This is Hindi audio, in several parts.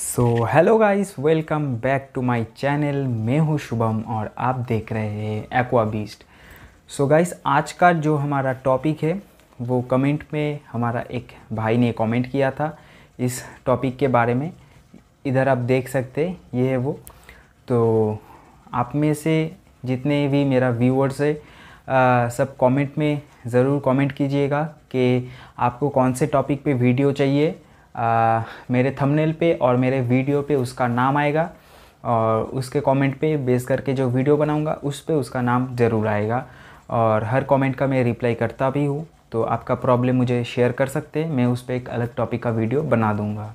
so hello guys welcome back to my channel मैं हूँ शुभम और आप देख रहे हैं एक्वा बीस्ट सो गाइस आज का जो हमारा टॉपिक है वो कमेंट में हमारा एक भाई ने कमेंट किया था इस टॉपिक के बारे में इधर आप देख सकते ये है वो तो आप में से जितने भी मेरा व्यूअर्स है आ, सब कमेंट में ज़रूर कमेंट कीजिएगा कि आपको कौन से टॉपिक पे वीडियो चाहिए आ, मेरे थंबनेल पे और मेरे वीडियो पे उसका नाम आएगा और उसके कमेंट पे बेस करके जो वीडियो बनाऊंगा उस पर उसका नाम ज़रूर आएगा और हर कमेंट का मैं रिप्लाई करता भी हूँ तो आपका प्रॉब्लम मुझे शेयर कर सकते हैं मैं उस पर एक अलग टॉपिक का वीडियो बना दूँगा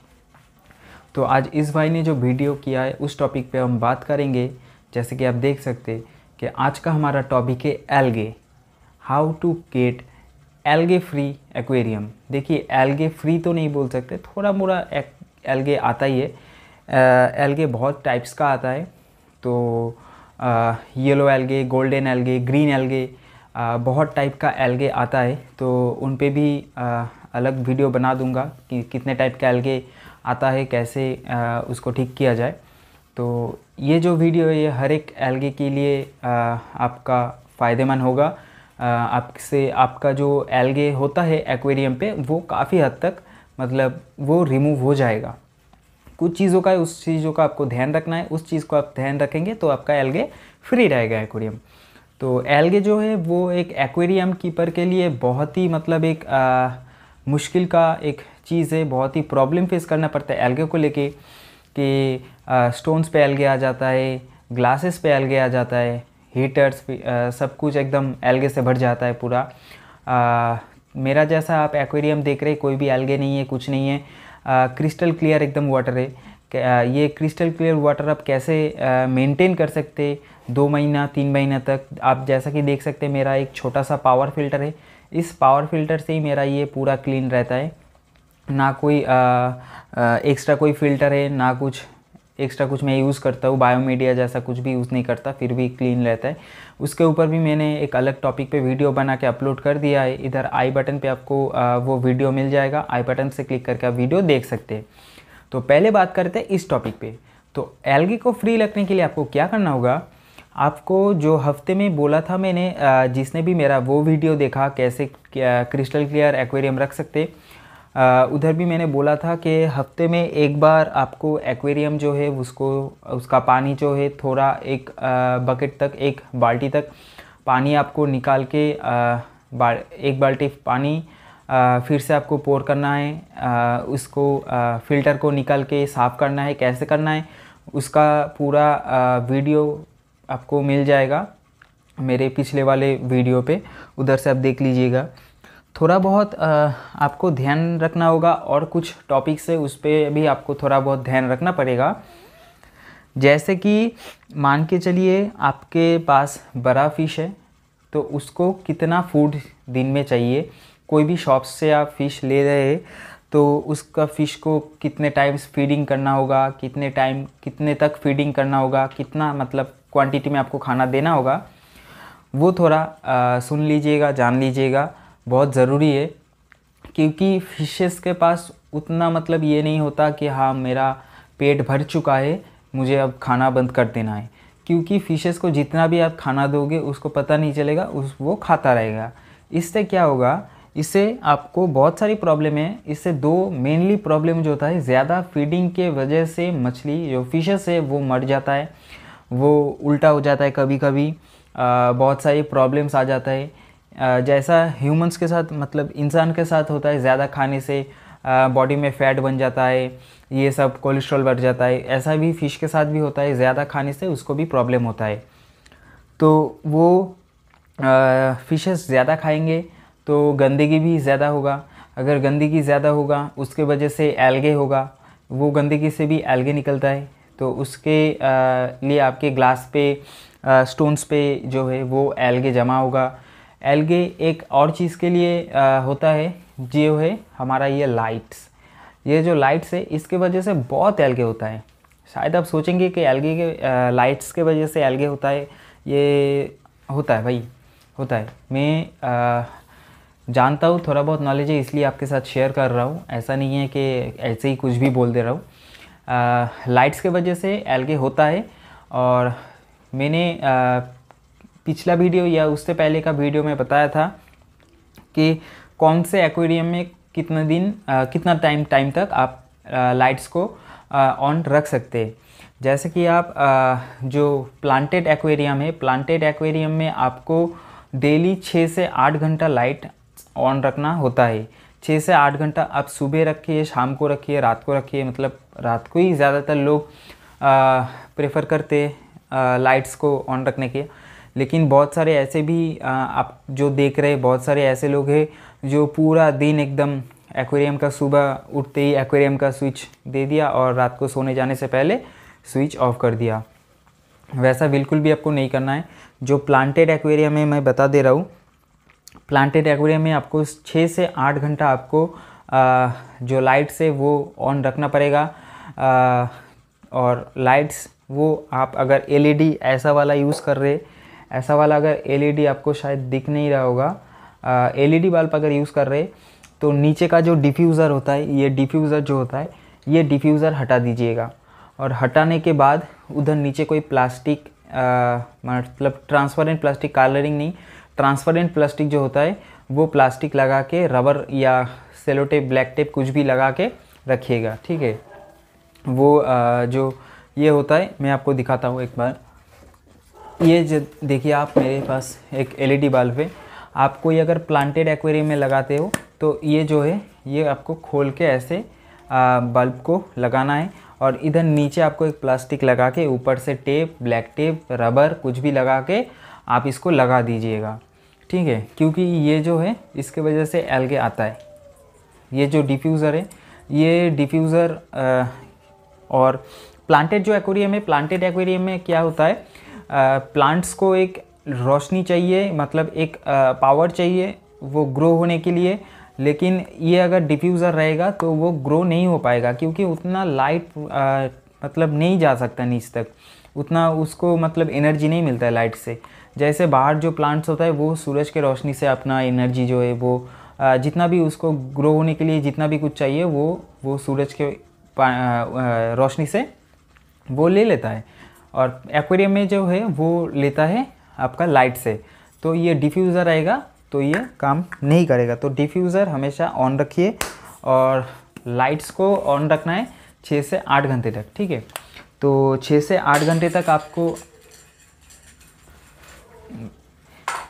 तो आज इस भाई ने जो वीडियो किया है उस टॉपिक पर हम बात करेंगे जैसे कि आप देख सकते कि आज का हमारा टॉपिक है algae how to get algae free aquarium देखिए एल्गे फ्री तो नहीं बोल सकते थोड़ा मोड़ा एल्गे आता ही है एल्गे बहुत टाइप्स का आता है तो yellow algae golden algae green algae बहुत टाइप का एल्गे आता है तो उन पर भी आ, अलग वीडियो बना दूंगा कि कितने टाइप का एल्गे आता है कैसे आ, उसको ठीक किया जाए तो ये जो वीडियो है ये हर एक एल्गे के लिए आ, आपका फ़ायदेमंद होगा आपसे आपका जो एल्गे होता है एक्वेरियम पे वो काफ़ी हद तक मतलब वो रिमूव हो जाएगा कुछ चीज़ों का उस चीज़ों का आपको ध्यान रखना है उस चीज़ को आप ध्यान रखेंगे तो आपका एल्गे फ्री रहेगा एक्वेरियम तो एल्गे जो है वो एक एक्वेरियम कीपर के लिए बहुत ही मतलब एक आ, मुश्किल का एक चीज़ है बहुत ही प्रॉब्लम फेस करना पड़ता है एल्गे को लेके कि स्टोन्स पे एल्गे आ जाता है ग्लासेस पे एल्गे आ जाता है हीटर्स सब कुछ एकदम एल्गे से भर जाता है पूरा मेरा जैसा आप एक्वेरियम देख रहे कोई भी एलगे नहीं है कुछ नहीं है आ, क्रिस्टल क्लियर एकदम वाटर है ये क्रिस्टल क्लियर वाटर आप कैसे मेंटेन कर सकते दो महीना तीन महीना तक आप जैसा कि देख सकते मेरा एक छोटा सा पावर फिल्टर है इस पावर फिल्टर से ही मेरा ये पूरा क्लीन रहता है ना कोई एक्स्ट्रा कोई फिल्टर है ना कुछ एक्स्ट्रा कुछ मैं यूज़ करता हूँ बायोमीडिया जैसा कुछ भी यूज़ नहीं करता फिर भी क्लीन रहता है उसके ऊपर भी मैंने एक अलग टॉपिक पे वीडियो बना के अपलोड कर दिया है इधर आई बटन पे आपको वो वीडियो मिल जाएगा आई बटन से क्लिक करके आप वीडियो देख सकते हैं तो पहले बात करते हैं इस टॉपिक पर तो एलगी को फ्री रखने के लिए आपको क्या करना होगा आपको जो हफ्ते में बोला था मैंने जिसने भी मेरा वो वीडियो देखा कैसे क्रिस्टल क्लियर एक्वेरियम रख सकते उधर भी मैंने बोला था कि हफ्ते में एक बार आपको एक्वेरियम जो है उसको उसका पानी जो है थोड़ा एक बकेट तक एक बाल्टी तक पानी आपको निकाल के बाल, एक बाल्टी पानी फिर से आपको पोर करना है उसको फ़िल्टर को निकाल के साफ़ करना है कैसे करना है उसका पूरा वीडियो आपको मिल जाएगा मेरे पिछले वाले वीडियो पे उधर से आप देख लीजिएगा थोड़ा बहुत आपको ध्यान रखना होगा और कुछ टॉपिक्स है उस पर भी आपको थोड़ा बहुत ध्यान रखना पड़ेगा जैसे कि मान के चलिए आपके पास बड़ा फिश है तो उसको कितना फूड दिन में चाहिए कोई भी शॉप से आप फ़िश ले रहे तो उसका फ़िश को कितने टाइम्स फीडिंग करना होगा कितने टाइम कितने तक फीडिंग करना होगा कितना मतलब क्वांटिटी में आपको खाना देना होगा वो थोड़ा आ, सुन लीजिएगा जान लीजिएगा बहुत ज़रूरी है क्योंकि फिशेस के पास उतना मतलब ये नहीं होता कि हाँ मेरा पेट भर चुका है मुझे अब खाना बंद कर देना है क्योंकि फिशेस को जितना भी आप खाना दोगे उसको पता नहीं चलेगा उस वो खाता रहेगा इससे क्या होगा इससे आपको बहुत सारी प्रॉब्लम है इससे दो मेनली प्रॉब्लम जो होता है ज़्यादा फीडिंग के वजह से मछली जो फिशेस है वो मर जाता है वो उल्टा हो जाता है कभी कभी आ, बहुत सारी प्रॉब्लम्स आ जाता है जैसा ह्यूमंस के साथ मतलब इंसान के साथ होता है ज़्यादा खाने से बॉडी में फैट बन जाता है ये सब कोलेस्ट्रॉल बढ़ जाता है ऐसा भी फिश के साथ भी होता है ज़्यादा खाने से उसको भी प्रॉब्लम होता है तो वो फिशेस ज़्यादा खाएंगे तो गंदगी भी ज़्यादा होगा अगर गंदगी ज़्यादा होगा उसके वजह से एल्गे होगा वो गंदगी से भी एल्गे निकलता है तो उसके आ, लिए आपके ग्लास पे स्टोन्स पे जो है वो एल्गे जमा होगा एल्गे एक और चीज़ के लिए आ, होता है जो है हमारा ये लाइट्स ये जो लाइट्स है इसके वजह से बहुत एल्गे होता है शायद आप सोचेंगे कि एल्गे के आ, लाइट्स के वजह से एल्गे होता है ये होता है भाई होता है मैं आ, जानता हूँ थोड़ा बहुत नॉलेज है इसलिए आपके साथ शेयर कर रहा हूँ ऐसा नहीं है कि ऐसे ही कुछ भी बोल दे रहा हूँ लाइट्स के वजह से एल्गे होता है और मैंने आ, पिछला वीडियो या उससे पहले का वीडियो में बताया था कि कौन से एक्वेरियम में कितने दिन आ, कितना टाइम टाइम तक आप आ, लाइट्स को ऑन रख सकते हैं जैसे कि आप आ, जो प्लांटेड एक्वेरियम है प्लांटेड एक्वेरियम में आपको डेली छः से आठ घंटा लाइट ऑन रखना होता है छः से आठ घंटा आप सुबह रखिए शाम को रखिए रात को रखिए मतलब रात को ही ज़्यादातर लोग प्रेफर करते लाइट्स को ऑन रखने के लेकिन बहुत सारे ऐसे भी आप जो देख रहे बहुत सारे ऐसे लोग हैं जो पूरा दिन एकदम एक्वेरियम का सुबह उठते ही एक्वेरियम का स्विच दे दिया और रात को सोने जाने से पहले स्विच ऑफ कर दिया वैसा बिल्कुल भी आपको नहीं करना है जो प्लांटेड एक्वेरियम है मैं बता दे रहा हूँ प्लांटेड एक्वेरियम में आपको छः से आठ घंटा आपको आ, जो लाइट्स है वो ऑन रखना पड़ेगा और लाइट्स वो आप अगर एलईडी ऐसा वाला यूज़ कर रहे ऐसा वाला अगर एलईडी e आपको शायद दिख नहीं रहा होगा एलईडी e बल्ब अगर यूज़ कर रहे तो नीचे का जो डिफ्यूज़र होता है ये डिफ्यूज़र जो होता है ये डिफ्यूज़र हटा दीजिएगा और हटाने के बाद उधर नीचे कोई प्लास्टिक मतलब ट्रांसपेरेंट प्लास्टिक कलरिंग नहीं ट्रांसपेरेंट प्लास्टिक जो होता है वो प्लास्टिक लगा के रबर या सेलोटेप ब्लैक टेप कुछ भी लगा के रखिएगा ठीक है वो आ, जो ये होता है मैं आपको दिखाता हूँ एक बार ये जो देखिए आप मेरे पास एक एलईडी e बल्ब है आपको ये अगर प्लांटेड एक्वेरियम में लगाते हो तो ये जो है ये आपको खोल के ऐसे बल्ब को लगाना है और इधर नीचे आपको एक प्लास्टिक लगा के ऊपर से टेप ब्लैक टेप रबर कुछ भी लगा के आप इसको लगा दीजिएगा ठीक है क्योंकि ये जो है इसके वजह से एल्गे आता है ये जो डिफ्यूज़र है ये डिफ्यूज़र और प्लांटेड जो एक्वेरियम है प्लांटेड एक्वेरियम में क्या होता है प्लांट्स को एक रोशनी चाहिए मतलब एक पावर चाहिए वो ग्रो होने के लिए लेकिन ये अगर डिफ्यूज़र रहेगा तो वो ग्रो नहीं हो पाएगा क्योंकि उतना लाइट मतलब नहीं जा सकता नीच तक उतना उसको मतलब एनर्जी नहीं मिलता है लाइट से जैसे बाहर जो प्लांट्स होता है वो सूरज के रोशनी से अपना एनर्जी जो है वो जितना भी उसको ग्रो होने के लिए जितना भी कुछ चाहिए वो वो सूरज के रोशनी से वो ले लेता है और एक्वेरियम में जो है वो लेता है आपका लाइट से तो ये डिफ्यूज़र आएगा तो ये काम नहीं करेगा तो डिफ्यूज़र हमेशा ऑन रखिए और लाइट्स को ऑन रखना है छः से आठ घंटे तक ठीक है तो छः से आठ घंटे तक आपको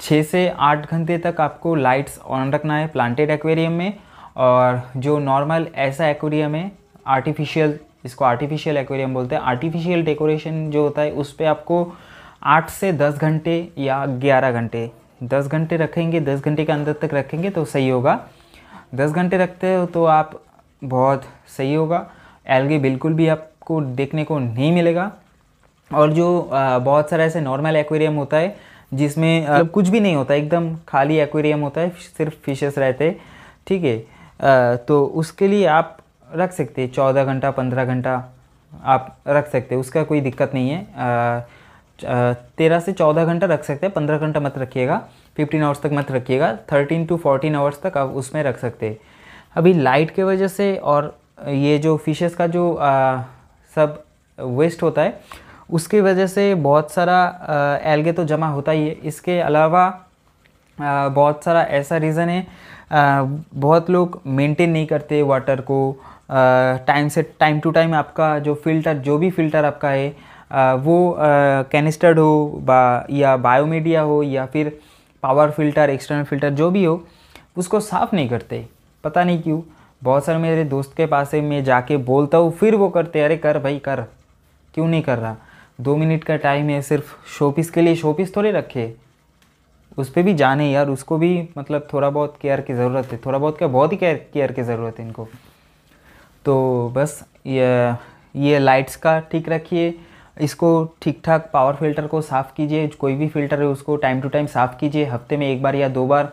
छः से आठ घंटे तक आपको लाइट्स ऑन रखना है प्लांटेड एक्वेरियम में और जो नॉर्मल ऐसा एक्वेरियम है आर्टिफिशियल इसको आर्टिफिशियल एक्वेरियम बोलते हैं आर्टिफिशियल डेकोरेशन जो होता है उस पर आपको आठ से दस घंटे या ग्यारह घंटे दस घंटे रखेंगे दस घंटे के अंदर तक रखेंगे तो सही होगा दस घंटे रखते हो तो आप बहुत सही होगा एलगी बिल्कुल भी आपको देखने को नहीं मिलेगा और जो आ, बहुत सारा ऐसे नॉर्मल एक्वेरियम होता है जिसमें कुछ भी नहीं होता एकदम खाली एक्वेरियम होता है सिर्फ फिशेस रहते ठीक है तो उसके लिए आप रख सकते हैं चौदह घंटा पंद्रह घंटा आप रख सकते हैं उसका कोई दिक्कत नहीं है तेरह से चौदह घंटा रख सकते हैं पंद्रह घंटा मत रखिएगा फिफ्टीन आवर्स तक मत रखिएगा थर्टीन टू फोर्टीन आवर्स तक आप उसमें रख सकते हैं अभी लाइट के वजह से और ये जो फिशेस का जो आ, सब वेस्ट होता है उसकी वजह से बहुत सारा एल्गे तो जमा होता ही है इसके अलावा आ, बहुत सारा ऐसा रीज़न है आ, बहुत लोग मेंटेन नहीं करते वाटर को टाइम से टाइम टू टाइम आपका जो फिल्टर जो भी फिल्टर आपका है आ, वो कैनिस्टर्ड हो बा, या बायोमीडिया हो या फिर पावर फिल्टर एक्सटर्नल फिल्टर जो भी हो उसको साफ़ नहीं करते पता नहीं क्यों बहुत सारे मेरे दोस्त के पास से मैं जाके बोलता हूँ फिर वो करते अरे कर भाई कर क्यों नहीं कर रहा दो मिनट का टाइम है सिर्फ शोपीस के लिए पीस थोड़े रखे उस पर भी जाने यार उसको भी मतलब थोड़ा बहुत केयर की ज़रूरत है थोड़ा बहुत क्या बहुत ही केयर केयर की ज़रूरत है इनको तो बस ये ये लाइट्स का ठीक रखिए इसको ठीक ठाक पावर फिल्टर को साफ़ कीजिए कोई भी फिल्टर है उसको टाइम टू टाइम साफ़ कीजिए हफ्ते में एक बार या दो बार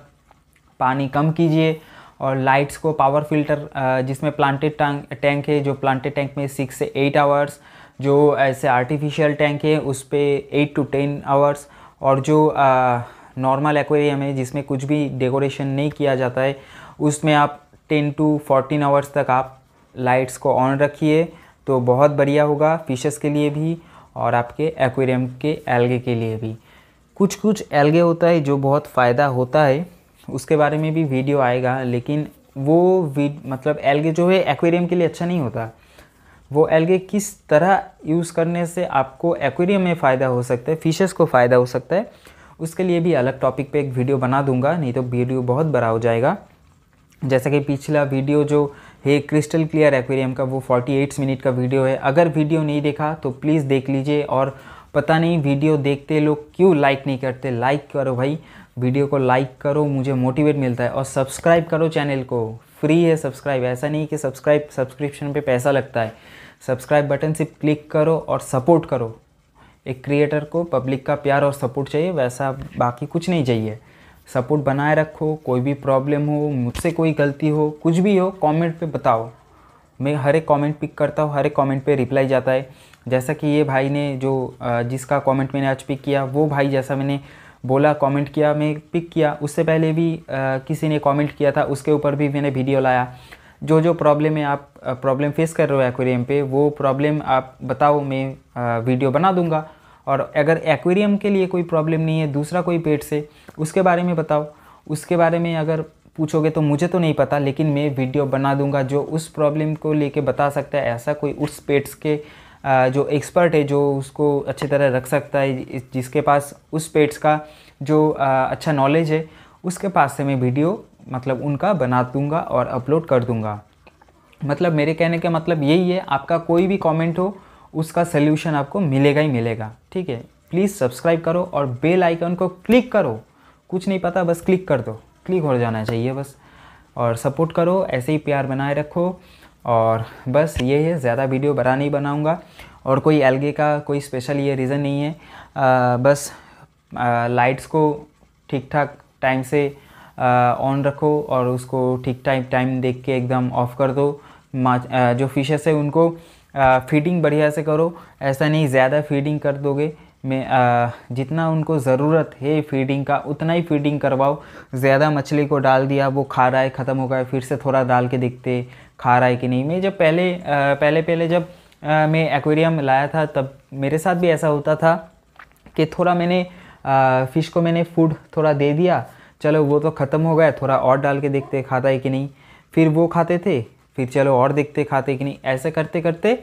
पानी कम कीजिए और लाइट्स को पावर फिल्टर जिसमें प्लांटेड टैंक है जो प्लांटेड टैंक में सिक्स से एट आवर्स जो ऐसे आर्टिफिशियल टैंक है उस पर एट टू टेन आवर्स और जो नॉर्मल एक्वेरियम है जिसमें कुछ भी डेकोरेशन नहीं किया जाता है उसमें आप टेन टू फोर्टीन आवर्स तक आप लाइट्स को ऑन रखिए तो बहुत बढ़िया होगा फिशेस के लिए भी और आपके एक्वेरियम के एल्गे के लिए भी कुछ कुछ एल्गे होता है जो बहुत फ़ायदा होता है उसके बारे में भी वीडियो आएगा लेकिन वो मतलब एल्गे जो है एक्वेरियम के लिए अच्छा नहीं होता वो एल्गे किस तरह यूज़ करने से आपको एक्वेरियम में फ़ायदा हो सकता है फिशेस को फ़ायदा हो सकता है उसके लिए भी अलग टॉपिक पे एक वीडियो बना दूंगा नहीं तो वीडियो बहुत बड़ा हो जाएगा जैसा कि पिछला वीडियो जो हे क्रिस्टल क्लियर एक्वेरियम का वो 48 मिनट का वीडियो है अगर वीडियो नहीं देखा तो प्लीज़ देख लीजिए और पता नहीं वीडियो देखते लोग क्यों लाइक नहीं करते लाइक करो भाई वीडियो को लाइक करो मुझे मोटिवेट मिलता है और सब्सक्राइब करो चैनल को फ्री है सब्सक्राइब ऐसा नहीं कि सब्सक्राइब सब्सक्रिप्शन पे पैसा लगता है सब्सक्राइब बटन सिर्फ क्लिक करो और सपोर्ट करो एक क्रिएटर को पब्लिक का प्यार और सपोर्ट चाहिए वैसा बाकी कुछ नहीं चाहिए सपोर्ट बनाए रखो कोई भी प्रॉब्लम हो मुझसे कोई गलती हो कुछ भी हो कमेंट पे बताओ मैं हर एक कॉमेंट पिक करता हूँ हर एक कॉमेंट पर रिप्लाई जाता है जैसा कि ये भाई ने जो जिसका कॉमेंट मैंने आज पिक किया वो भाई जैसा मैंने बोला कमेंट किया मैं पिक किया उससे पहले भी आ, किसी ने कमेंट किया था उसके ऊपर भी मैंने वीडियो लाया जो जो प्रॉब्लम है आप प्रॉब्लम फेस कर रहे हो एक्वेरियम पे वो प्रॉब्लम आप बताओ मैं वीडियो बना दूंगा और अगर एक्वेरियम के लिए कोई प्रॉब्लम नहीं है दूसरा कोई पेट से उसके बारे में बताओ उसके बारे में अगर पूछोगे तो मुझे तो नहीं पता लेकिन मैं वीडियो बना दूंगा जो उस प्रॉब्लम को लेके बता सकता है ऐसा कोई उस पेट्स के जो एक्सपर्ट है जो उसको अच्छी तरह रख सकता है जिसके पास उस पेट्स का जो अच्छा नॉलेज है उसके पास से मैं वीडियो मतलब उनका बना दूंगा और अपलोड कर दूंगा मतलब मेरे कहने का मतलब यही है आपका कोई भी कॉमेंट हो उसका सल्यूशन आपको मिलेगा ही मिलेगा ठीक है प्लीज़ सब्सक्राइब करो और बेल आइकन को क्लिक करो कुछ नहीं पता बस क्लिक कर दो क्लिक हो जाना चाहिए बस और सपोर्ट करो ऐसे ही प्यार बनाए रखो और बस ये है ज़्यादा वीडियो बड़ा नहीं बनाऊँगा और कोई एलगे का कोई स्पेशल ये रीज़न नहीं है आ, बस आ, लाइट्स को ठीक ठाक टाइम से ऑन रखो और उसको ठीक टाइम टाइम देख के एकदम ऑफ कर दो जो फिशेस है उनको फीडिंग बढ़िया से करो ऐसा नहीं ज़्यादा फीडिंग कर दोगे मैं जितना उनको ज़रूरत है फीडिंग का उतना ही फीडिंग करवाओ ज़्यादा मछली को डाल दिया वो खा रहा है ख़त्म हो गया फिर से थोड़ा डाल के देखते खा रहा है कि नहीं मैं जब पहले आ, पहले पहले जब आ, मैं एक्वेरियम लाया था तब मेरे साथ भी ऐसा होता था कि थोड़ा मैंने फ़िश को मैंने फूड थोड़ा दे दिया चलो वो तो ख़त्म हो गया थोड़ा और डाल के देखते खाता है कि नहीं फिर वो खाते थे फिर चलो और देखते खाते कि नहीं ऐसे करते करते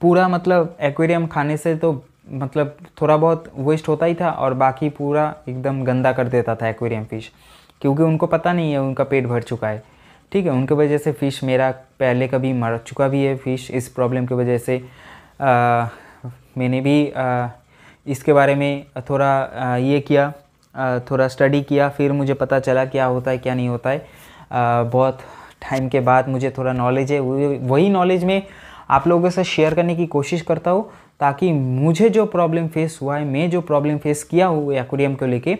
पूरा मतलब एक्वेरियम खाने से तो मतलब थोड़ा बहुत वेस्ट होता ही था और बाकी पूरा एकदम गंदा कर देता था एक्वेरियम फ़िश क्योंकि उनको पता नहीं है उनका पेट भर चुका है ठीक है उनके वजह से फ़िश मेरा पहले कभी मर चुका भी है फ़िश इस प्रॉब्लम की वजह से आ, मैंने भी आ, इसके बारे में थोड़ा आ, ये किया आ, थोड़ा स्टडी किया फिर मुझे पता चला क्या होता है क्या नहीं होता है आ, बहुत टाइम के बाद मुझे थोड़ा नॉलेज है वही नॉलेज में आप लोगों से शेयर करने की कोशिश करता हूँ ताकि मुझे जो प्रॉब्लम फेस हुआ है मैं जो प्रॉब्लम फेस किया हुआ एक्वेरियम को लेके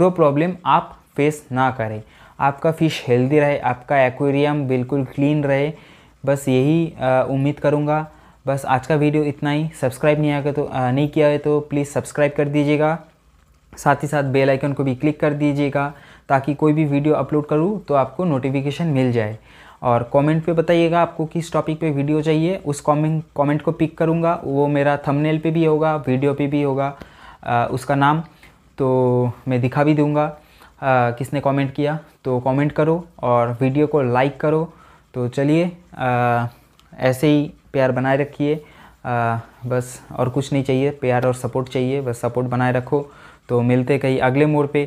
वो प्रॉब्लम आप फेस ना करें आपका फ़िश हेल्दी रहे आपका एक्वेरियम बिल्कुल क्लीन रहे बस यही उम्मीद करूँगा बस आज का वीडियो इतना ही सब्सक्राइब नहीं आया तो आ, नहीं किया है तो प्लीज़ सब्सक्राइब कर दीजिएगा साथ ही साथ बेल आइकन को भी क्लिक कर दीजिएगा ताकि कोई भी वीडियो अपलोड करूँ तो आपको नोटिफिकेशन मिल जाए और कमेंट पे बताइएगा आपको किस टॉपिक पे वीडियो चाहिए उस कॉमेंट कॉमेंट को पिक करूँगा वो मेरा थंबनेल पे भी होगा वीडियो पे भी होगा आ, उसका नाम तो मैं दिखा भी दूँगा किसने कमेंट किया तो कमेंट करो और वीडियो को लाइक करो तो चलिए ऐसे ही प्यार बनाए रखिए बस और कुछ नहीं चाहिए प्यार और सपोर्ट चाहिए बस सपोर्ट बनाए रखो तो मिलते कहीं अगले मोड़ पर